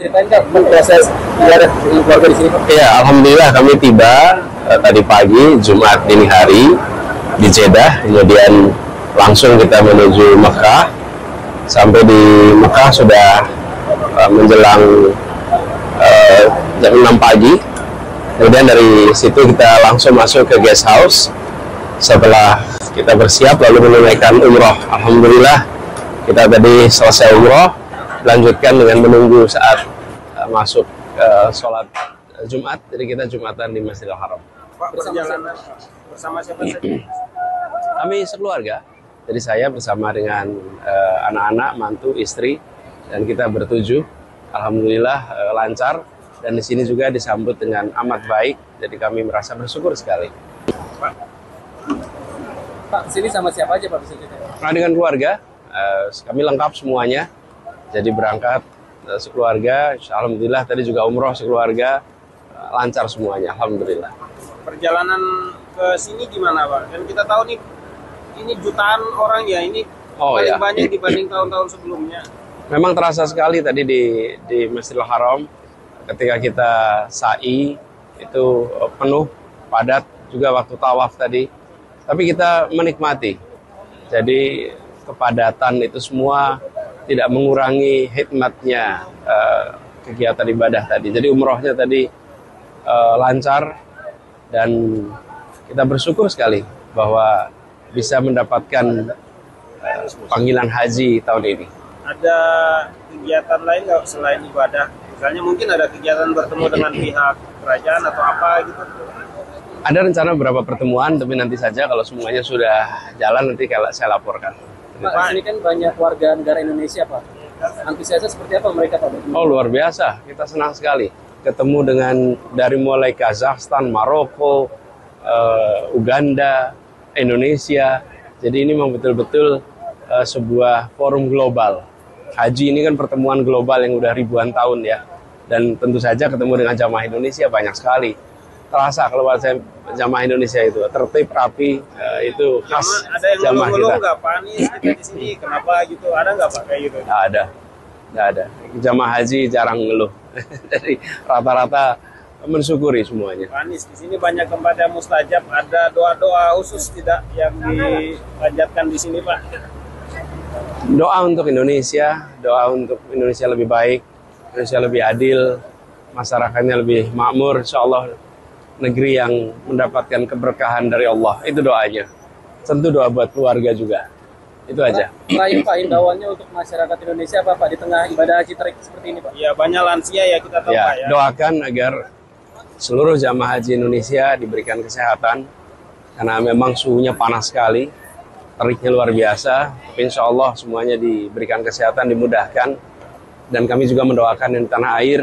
ceritain kak proses keluarga sini Iya, alhamdulillah kami tiba uh, tadi pagi Jumat dini hari di Jeddah, kemudian langsung kita menuju Mekah. Sampai di Mekah sudah uh, menjelang uh, jam 6 pagi. Kemudian dari situ kita langsung masuk ke guest house. Setelah kita bersiap lalu menunaikan umroh. Alhamdulillah kita tadi selesai umroh, lanjutkan dengan menunggu saat masuk ke eh, sholat Jumat, jadi kita Jumatan di Masjidil Haram. Pak, berjalan bersama siapa saja? Kami sekeluarga. Jadi saya bersama dengan eh, anak-anak, uh, mantu, istri, dan kita bertuju. Alhamdulillah uh, lancar. Dan di sini juga disambut dengan amat baik. Jadi kami merasa bersyukur sekali. Pak, Pak sini sama siapa aja Pak Nah, dengan keluarga. Uh, kami lengkap semuanya. Jadi berangkat sekeluarga. Alhamdulillah tadi juga umroh sekeluarga eh, lancar semuanya. Alhamdulillah. Perjalanan ke sini gimana pak? Dan kita tahu nih ini jutaan orang ya ini oh, paling ya. banyak dibanding tahun-tahun sebelumnya. Memang terasa sekali tadi di di Masjidil Haram ketika kita sa'i itu eh, penuh padat juga waktu tawaf tadi. Tapi kita menikmati. Jadi kepadatan itu semua tidak mengurangi hikmatnya uh, eh, kegiatan ibadah tadi. Jadi umrohnya tadi uh, lancar dan kita bersyukur sekali bahwa bisa mendapatkan uh, panggilan haji tahun ini. Ada kegiatan lain nggak selain ibadah? Misalnya mungkin ada kegiatan bertemu dengan pihak kerajaan atau apa gitu? Ada rencana beberapa pertemuan, tapi nanti saja kalau semuanya sudah jalan nanti saya laporkan. Pak, Pak ini kan banyak warga negara Indonesia Pak. Antusiasnya seperti apa mereka Pak? Oh luar biasa, kita senang sekali ketemu dengan dari mulai Kazakhstan, Maroko, uh, Uganda, Indonesia. Jadi ini memang betul-betul uh, sebuah forum global. Haji ini kan pertemuan global yang udah ribuan tahun ya. Dan tentu saja ketemu dengan jamaah Indonesia banyak sekali terasa kalau saya jamaah Indonesia itu tertib rapi eh, itu khas jamaah, ada yang jamaah nggak Pak di sini kenapa gitu ada nggak Pak kayak gitu? Nggak ada, nggak ada. Jamaah haji jarang ngeluh. Jadi rata-rata mensyukuri semuanya. panis di sini banyak tempat yang mustajab. Ada doa-doa khusus tidak yang dipanjatkan di sini Pak? Doa untuk Indonesia, doa untuk Indonesia lebih baik, Indonesia lebih adil, masyarakatnya lebih makmur, insya Allah negeri yang mendapatkan keberkahan dari Allah. Itu doanya. Tentu doa buat keluarga juga. Itu aja. Baik Pak, himbauannya untuk masyarakat Indonesia apa Pak di tengah ibadah haji terik seperti ini Pak? Ya banyak lansia ya kita tahu ya, Pak ya. Doakan agar seluruh jamaah haji Indonesia diberikan kesehatan karena memang suhunya panas sekali, teriknya luar biasa. Tapi insya Allah semuanya diberikan kesehatan, dimudahkan. Dan kami juga mendoakan yang di tanah air,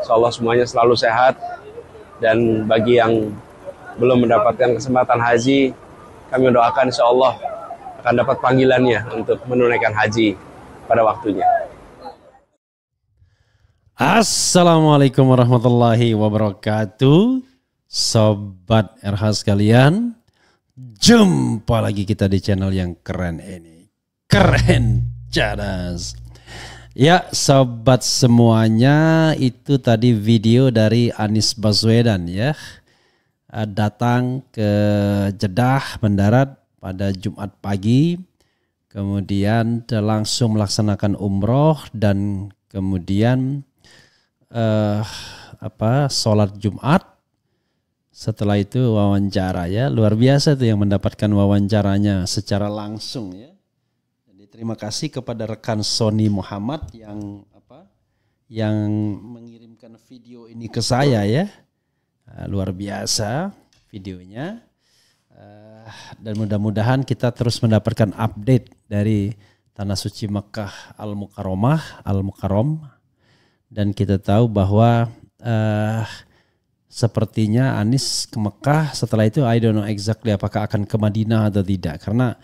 insya Allah semuanya selalu sehat, dan bagi yang belum mendapatkan kesempatan haji, kami doakan insya Allah akan dapat panggilannya untuk menunaikan haji pada waktunya. Assalamualaikum warahmatullahi wabarakatuh. Sobat RH sekalian, jumpa lagi kita di channel yang keren ini. Keren cadas. Ya, sobat semuanya, itu tadi video dari Anies Baswedan ya. Eh, datang ke Jeddah mendarat pada Jumat pagi, kemudian langsung melaksanakan umroh dan kemudian eh, apa sholat Jumat. Setelah itu wawancara ya, luar biasa tuh yang mendapatkan wawancaranya secara langsung ya Terima kasih kepada rekan Sony Muhammad yang apa yang mengirimkan video ini ke saya ya. Uh, luar biasa videonya. Uh, dan mudah-mudahan kita terus mendapatkan update dari tanah suci Mekah Al Mukaromah Al Mukarom dan kita tahu bahwa uh, sepertinya Anis ke Mekah setelah itu I don't know exactly apakah akan ke Madinah atau tidak karena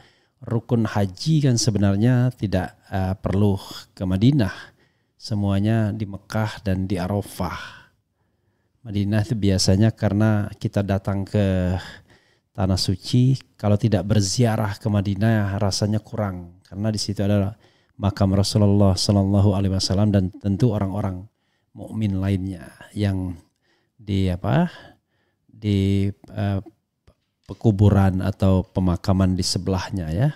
rukun haji kan sebenarnya tidak uh, perlu ke Madinah. Semuanya di Mekah dan di Arafah. Madinah itu biasanya karena kita datang ke tanah suci, kalau tidak berziarah ke Madinah rasanya kurang karena di situ ada makam Rasulullah Shallallahu alaihi wasallam dan tentu orang-orang mukmin lainnya yang di apa? di uh, pekuburan atau pemakaman di sebelahnya ya.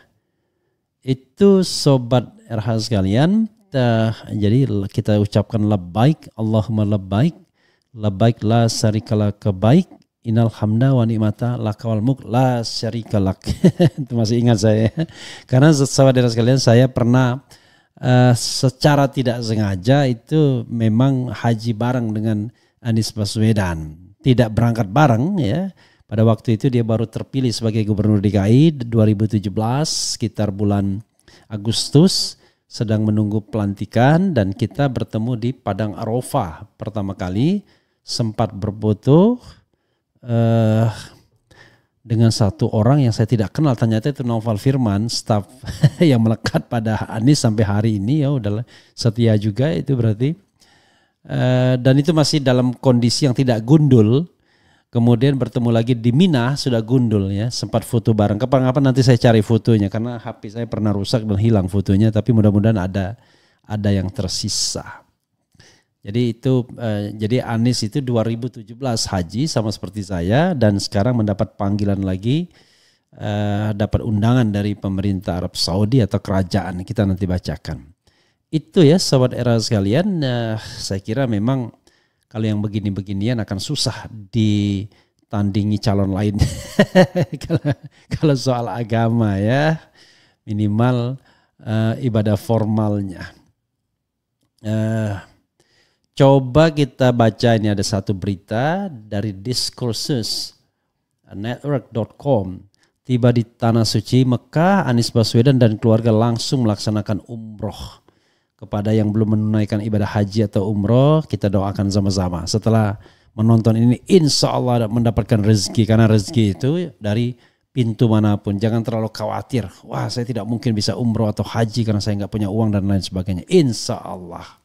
Itu sobat RH sekalian, uh, jadi kita ucapkan lebaik Allahumma lebaik labbaik la syarikala kebaik, inal hamda wa ni'mata kawal muk la syarikalak. Itu masih ingat saya. Ya. Karena RH sekalian saya pernah uh, secara tidak sengaja itu memang haji bareng dengan Anies Baswedan. Tidak berangkat bareng ya. Pada waktu itu dia baru terpilih sebagai gubernur DKI 2017 sekitar bulan Agustus sedang menunggu pelantikan dan kita bertemu di Padang Arafah pertama kali sempat berfoto eh, dengan satu orang yang saya tidak kenal ternyata itu Novel Firman staf yang melekat pada Anies sampai hari ini ya udahlah setia juga itu berarti Uh, dan itu masih dalam kondisi yang tidak gundul Kemudian bertemu lagi di Mina sudah gundul ya, sempat foto bareng. Kapan-kapan nanti saya cari fotonya karena HP saya pernah rusak dan hilang fotonya, tapi mudah-mudahan ada ada yang tersisa. Jadi itu eh, jadi Anis itu 2017 haji sama seperti saya dan sekarang mendapat panggilan lagi eh, dapat undangan dari pemerintah Arab Saudi atau kerajaan kita nanti bacakan. Itu ya sobat era sekalian eh, saya kira memang kalau yang begini-beginian akan susah ditandingi calon lain. kalau soal agama ya, minimal uh, ibadah formalnya. Uh, coba kita baca ini ada satu berita dari discourses eh, network.com. Tiba di Tanah Suci, Mekah, Anies Baswedan dan keluarga langsung melaksanakan umroh kepada yang belum menunaikan ibadah haji atau umroh, kita doakan sama-sama. Setelah menonton ini, insya Allah mendapatkan rezeki. Karena rezeki itu dari pintu manapun. Jangan terlalu khawatir. Wah, saya tidak mungkin bisa umroh atau haji karena saya nggak punya uang dan lain sebagainya. Insya Allah.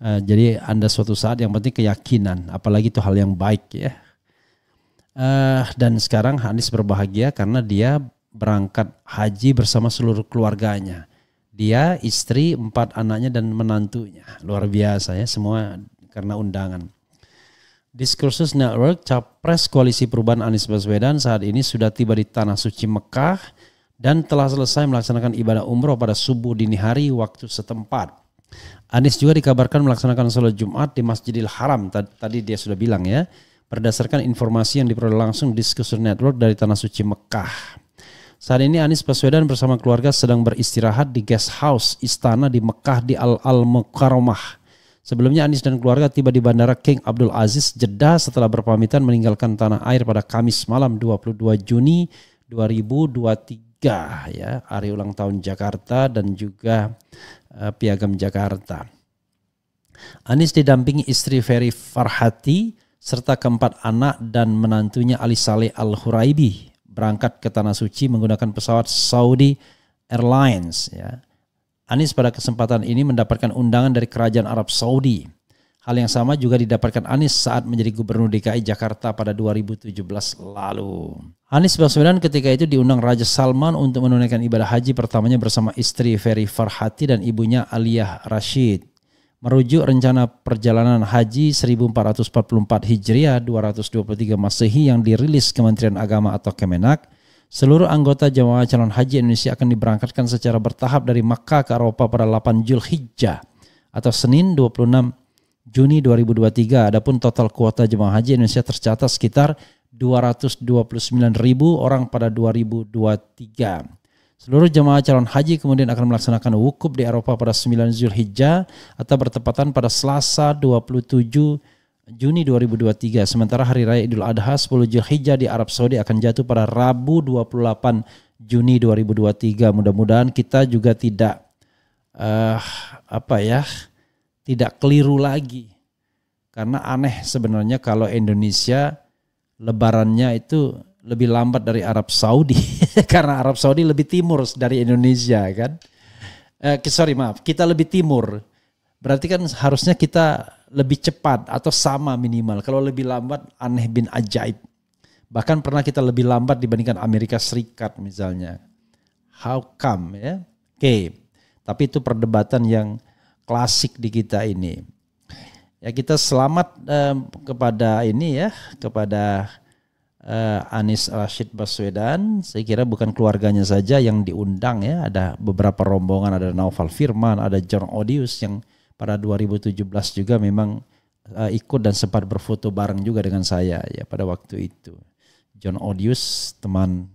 Eh, jadi Anda suatu saat yang penting keyakinan, apalagi itu hal yang baik ya. Uh, dan sekarang Hanis berbahagia karena dia berangkat haji bersama seluruh keluarganya dia, istri, empat anaknya dan menantunya. Luar biasa ya, semua karena undangan. Diskursus Network, Capres Koalisi Perubahan Anies Baswedan saat ini sudah tiba di Tanah Suci Mekah dan telah selesai melaksanakan ibadah umroh pada subuh dini hari waktu setempat. Anies juga dikabarkan melaksanakan sholat Jumat di Masjidil Haram, tadi dia sudah bilang ya, berdasarkan informasi yang diperoleh langsung Diskursus Network dari Tanah Suci Mekah. Saat ini Anies Baswedan bersama keluarga sedang beristirahat di guest house istana di Mekah di Al-Al-Mukarramah. Sebelumnya Anies dan keluarga tiba di Bandara King Abdul Aziz Jeddah setelah berpamitan meninggalkan tanah air pada Kamis malam 22 Juni 2023 ya, hari ulang tahun Jakarta dan juga uh, Piagam Jakarta. Anies didampingi istri Ferry Farhati serta keempat anak dan menantunya Ali Saleh Al-Huraibi berangkat ke tanah suci menggunakan pesawat Saudi Airlines ya. Anies pada kesempatan ini mendapatkan undangan dari kerajaan Arab Saudi. Hal yang sama juga didapatkan Anies saat menjadi gubernur DKI Jakarta pada 2017 lalu. Anies Baswedan ketika itu diundang Raja Salman untuk menunaikan ibadah haji pertamanya bersama istri Ferry Farhati dan ibunya Aliyah Rashid merujuk rencana perjalanan haji 1444 Hijriah 223 Masehi yang dirilis Kementerian Agama atau Kemenak, seluruh anggota jemaah calon haji Indonesia akan diberangkatkan secara bertahap dari Makkah ke Eropa pada 8 Jul Hijjah atau Senin 26 Juni 2023. Adapun total kuota jemaah haji Indonesia tercatat sekitar 229.000 orang pada 2023. Seluruh jemaah calon haji kemudian akan melaksanakan wukuf di Eropa pada 9 Zulhijjah atau bertepatan pada Selasa 27 Juni 2023. Sementara Hari Raya Idul Adha 10 Zulhijjah di Arab Saudi akan jatuh pada Rabu 28 Juni 2023. Mudah-mudahan kita juga tidak uh, apa ya tidak keliru lagi. Karena aneh sebenarnya kalau Indonesia lebarannya itu lebih lambat dari Arab Saudi karena Arab Saudi lebih timur dari Indonesia kan. Eh, sorry maaf, kita lebih timur. Berarti kan harusnya kita lebih cepat atau sama minimal. Kalau lebih lambat aneh bin ajaib. Bahkan pernah kita lebih lambat dibandingkan Amerika Serikat misalnya. How come ya? Oke. Okay. Tapi itu perdebatan yang klasik di kita ini. Ya kita selamat eh, kepada ini ya, kepada uh, Anis Rashid Baswedan. Saya kira bukan keluarganya saja yang diundang ya. Ada beberapa rombongan, ada Naufal Firman, ada John Odius yang pada 2017 juga memang uh, ikut dan sempat berfoto bareng juga dengan saya ya pada waktu itu. John Odius teman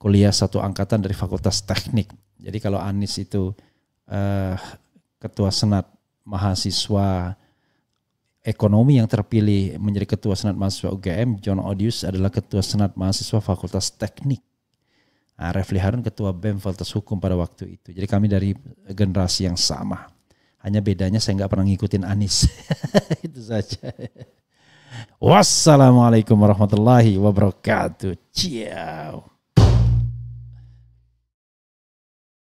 kuliah satu angkatan dari Fakultas Teknik. Jadi kalau Anis itu uh, ketua senat mahasiswa ekonomi yang terpilih menjadi ketua senat mahasiswa UGM, John Odius adalah ketua senat mahasiswa Fakultas Teknik. Nah, Refli Harun ketua BEM Fakultas Hukum pada waktu itu. Jadi kami dari generasi yang sama. Hanya bedanya saya nggak pernah ngikutin Anis. itu saja. Wassalamualaikum warahmatullahi wabarakatuh. Ciao.